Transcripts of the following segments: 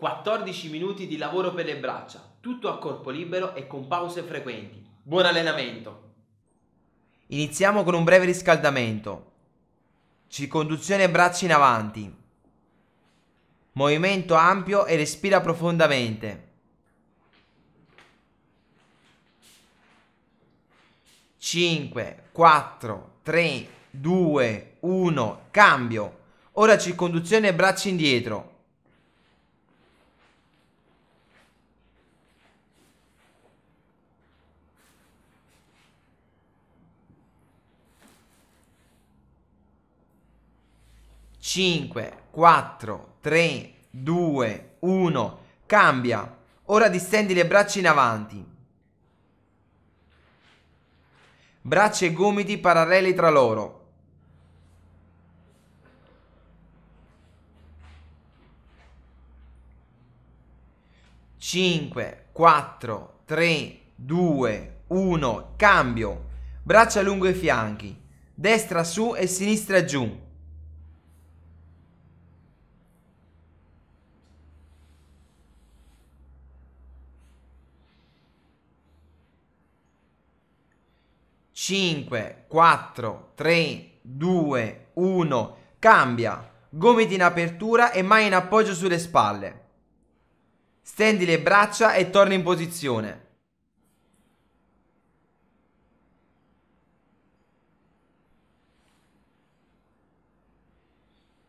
14 minuti di lavoro per le braccia, tutto a corpo libero e con pause frequenti. Buon allenamento! Iniziamo con un breve riscaldamento. Circonduzione braccia in avanti. Movimento ampio e respira profondamente. Cinque, quattro, tre, due, uno, cambio. Ora circonduzione braccia indietro. 5, 4, 3, 2, 1. Cambia. Ora distendi le braccia in avanti. Braccia e gomiti paralleli tra loro. Cinque, quattro, tre, due, uno. Cambio. Braccia lungo i fianchi. Destra su e sinistra giù. 5, 4, 3, 2, 1. Cambia. Gomiti in apertura e mai in appoggio sulle spalle. Stendi le braccia e torna in posizione.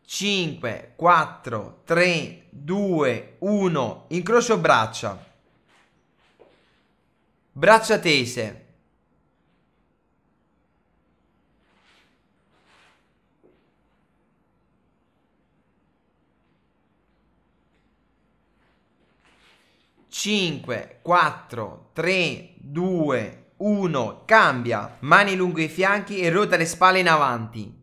Cinque, quattro, tre, due, uno. Incrocio braccia. Braccia tese. 5, 4, 3, 2, 1, cambia, mani lungo i fianchi e ruota le spalle in avanti.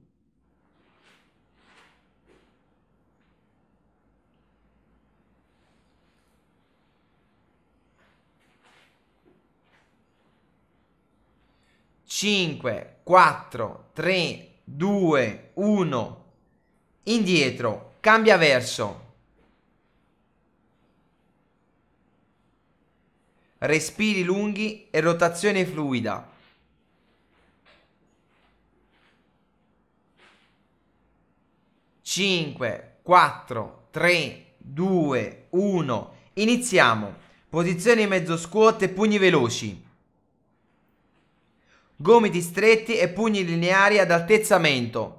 Cinque, quattro, tre, due, uno. Indietro, cambia verso. respiri lunghi e rotazione fluida. Cinque, quattro, tre, due, uno. Iniziamo. Posizione mezzo squat e pugni veloci. Gomiti stretti e pugni lineari ad altezzamento.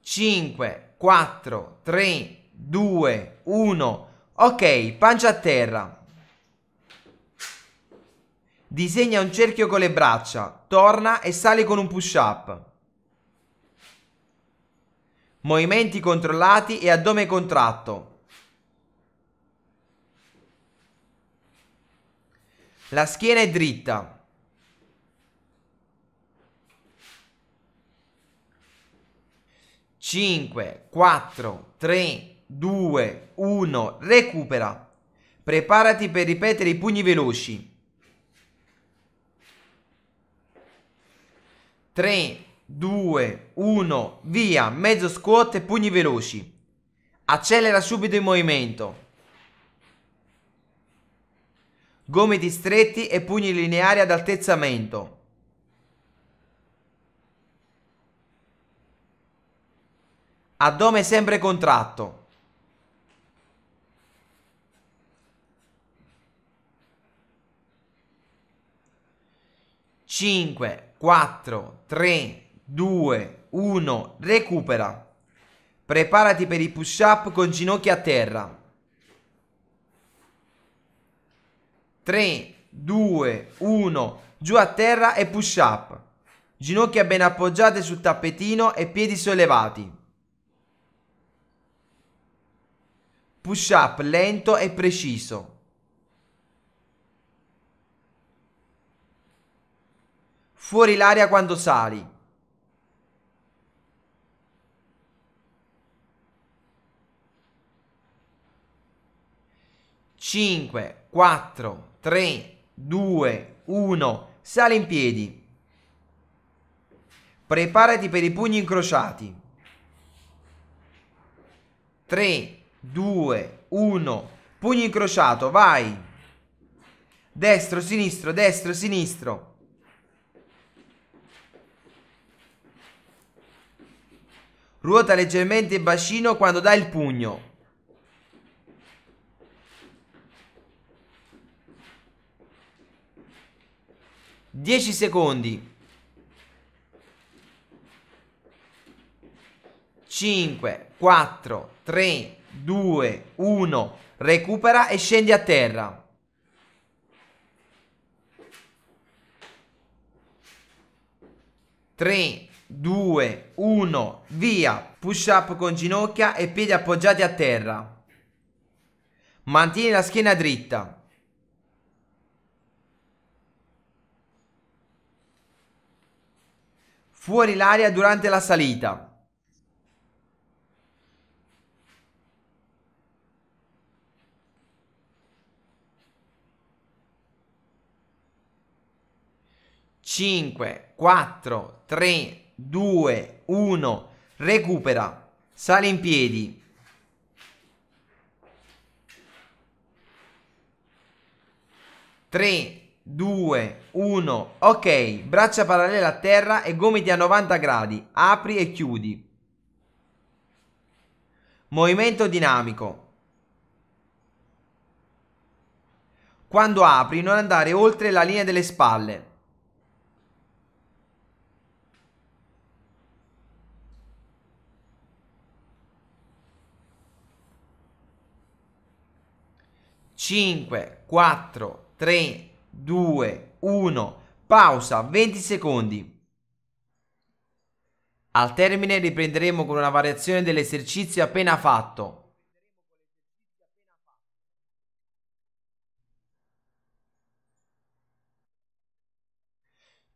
Cinque, 4, 3, 2, 1. Ok, pancia a terra. Disegna un cerchio con le braccia, torna e sale con un push up. Movimenti controllati e addome contratto. La schiena è dritta. 5, 4, 3, 2, 1, recupera. Preparati per ripetere i pugni veloci. 3, 2, 1, via, mezzo squat e pugni veloci. Accelera subito il movimento. Gomiti stretti e pugni lineari ad altezzamento. Addome sempre contratto. Cinque, quattro, tre, due, uno, recupera. Preparati per i push up con ginocchia a terra. 3, 2, 1, giù a terra e push up. Ginocchia ben appoggiate sul tappetino e piedi sollevati. Push up lento e preciso. Fuori l'aria quando sali. Cinque, quattro, tre, due, uno. Sali in piedi. Preparati per i pugni incrociati. Tre, 2, 1, pugno incrociato, vai. Destro, sinistro, destro, sinistro. Ruota leggermente il bacino quando dà il pugno. Dieci secondi. 5, 4, 3, 2, 1, recupera e scendi a terra. Tre, due, uno, via. Push up con ginocchia e piedi appoggiati a terra. Mantieni la schiena dritta. Fuori l'aria durante la salita. 5, 4, 3, 2, 1, recupera, sale in piedi. Tre, 2, 1, ok, braccia parallele a terra e gomiti a 90 gradi, apri e chiudi. Movimento dinamico. Quando apri non andare oltre la linea delle spalle. 5, 4, 3, 2, 1. Pausa 20 secondi. Al termine riprenderemo con una variazione dell'esercizio appena fatto.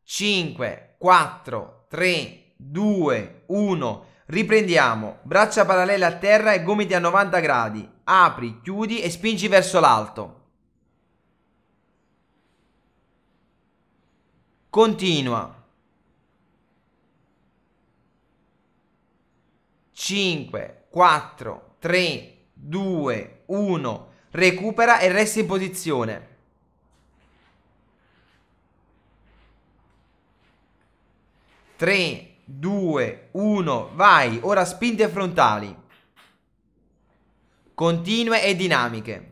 Cinque, quattro, tre, due, uno. Riprendiamo, braccia parallele a terra e gomiti a 90 gradi. Apri, chiudi e spingi verso l'alto. Continua. 5, 4, 3, 2, 1. Recupera e resta in posizione. Tre, 2, 1, vai. Ora spinte frontali. Continue e dinamiche.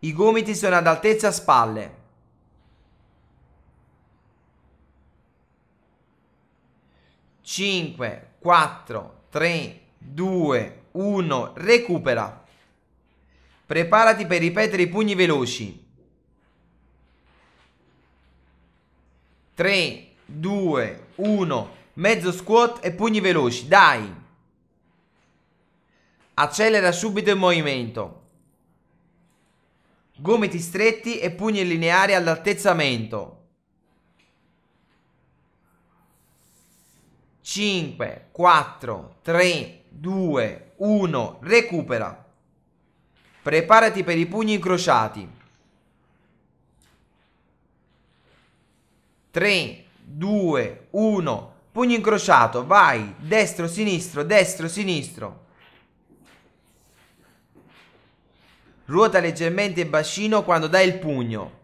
I gomiti sono ad altezza spalle. Cinque, quattro, tre, due, uno, recupera. Preparati per ripetere i pugni veloci. 3, 2, 1, mezzo squat e pugni veloci, dai! Accelera subito il movimento. Gomiti stretti e pugni lineari all'altezzamento. 5, 4, 3, 2, 1, recupera. Preparati per i pugni incrociati. 3, 2, 1, pugno incrociato, vai, destro, sinistro, destro, sinistro. Ruota leggermente il bacino quando dai il pugno.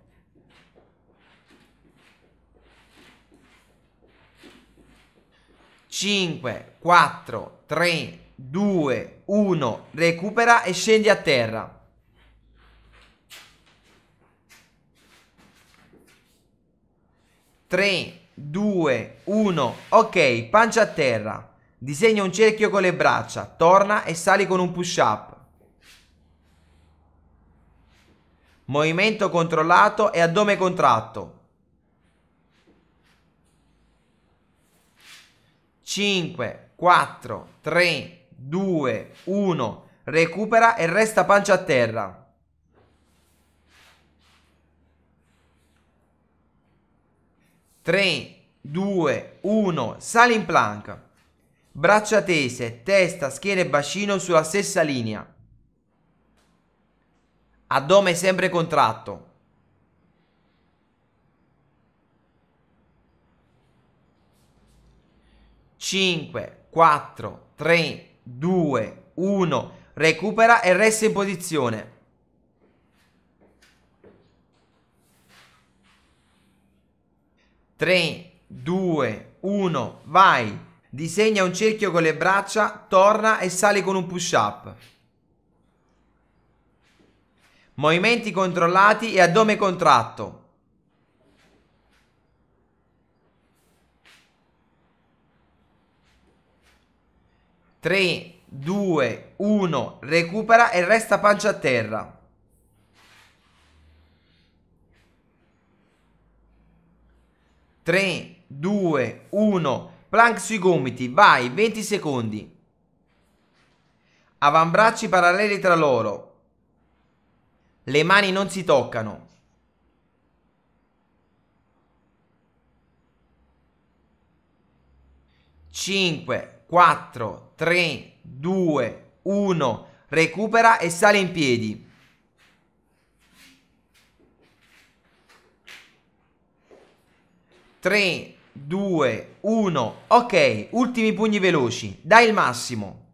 Cinque, quattro, tre, due, uno, recupera e scendi a terra. 3, 2, 1. Ok, pancia a terra. Disegna un cerchio con le braccia, torna e sali con un push up. Movimento controllato e addome contratto. 5, 4, 3, 2, 1. Recupera e resta pancia a terra. 3, 2, 1, sali in plank. Braccia tese, testa, schiena e bacino sulla stessa linea. Addome sempre contratto. Cinque, quattro, tre, due, uno. Recupera e resta in posizione. 3, 2, 1, vai. Disegna un cerchio con le braccia, torna e sali con un push up. Movimenti controllati e addome contratto. Tre, due, uno, recupera e resta pancia a terra. 3, 2, 1. Plank sui gomiti, vai, 20 secondi. Avambracci paralleli tra loro. Le mani non si toccano. Cinque, quattro, tre, due, uno. Recupera e sale in piedi. 3, 2, 1. Ok, ultimi pugni veloci. Dai il massimo.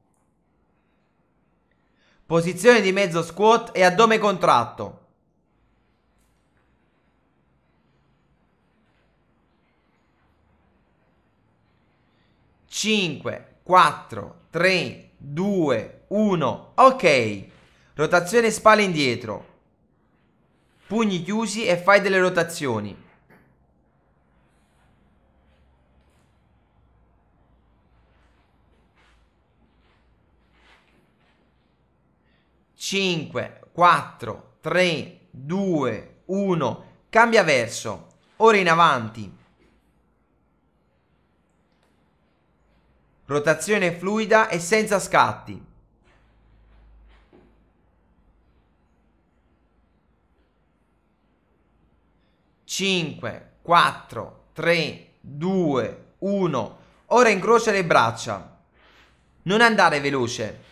Posizione di mezzo squat e addome contratto. Cinque, quattro, tre, due, uno. Ok. Rotazione spalle indietro. Pugni chiusi e fai delle rotazioni. 5, 4, 3, 2, 1. Cambia verso. Ora in avanti. Rotazione fluida e senza scatti. Cinque, quattro, tre, due, uno. Ora incrocia le braccia. Non andare veloce.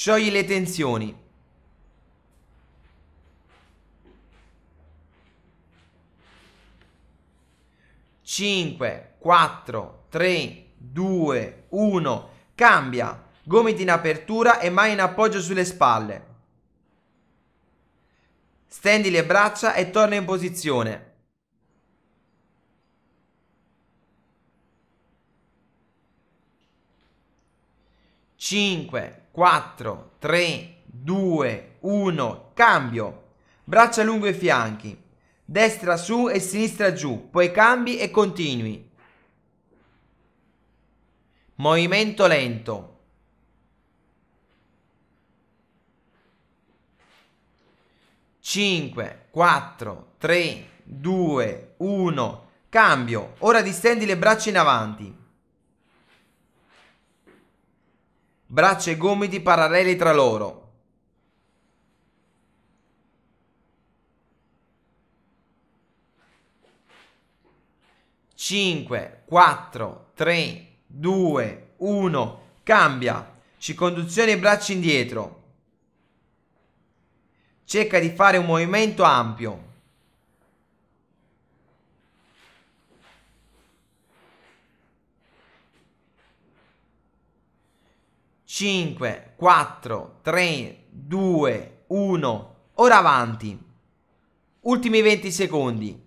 Sciogli le tensioni. Cinque, quattro, tre, due, uno. Cambia. Gomiti in apertura e mai in appoggio sulle spalle. Stendi le braccia e torna in posizione. Cinque, 4, 3, 2, 1, cambio. Braccia lungo i fianchi, destra su e sinistra giù, poi cambi e continui. Movimento lento. Cinque, quattro, tre, due, uno, cambio. Ora distendi le braccia in avanti. braccia e gomiti paralleli tra loro. Cinque, quattro, tre, due, uno, cambia. Circonduzione e braccia indietro. Cerca di fare un movimento ampio. 5, 4, 3, 2, 1. Ora avanti. Ultimi 20 secondi.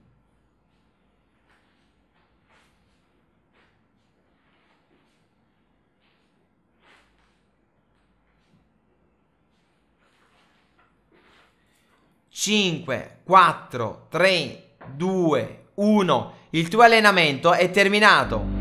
Cinque, quattro, tre, due, uno. Il tuo allenamento è terminato.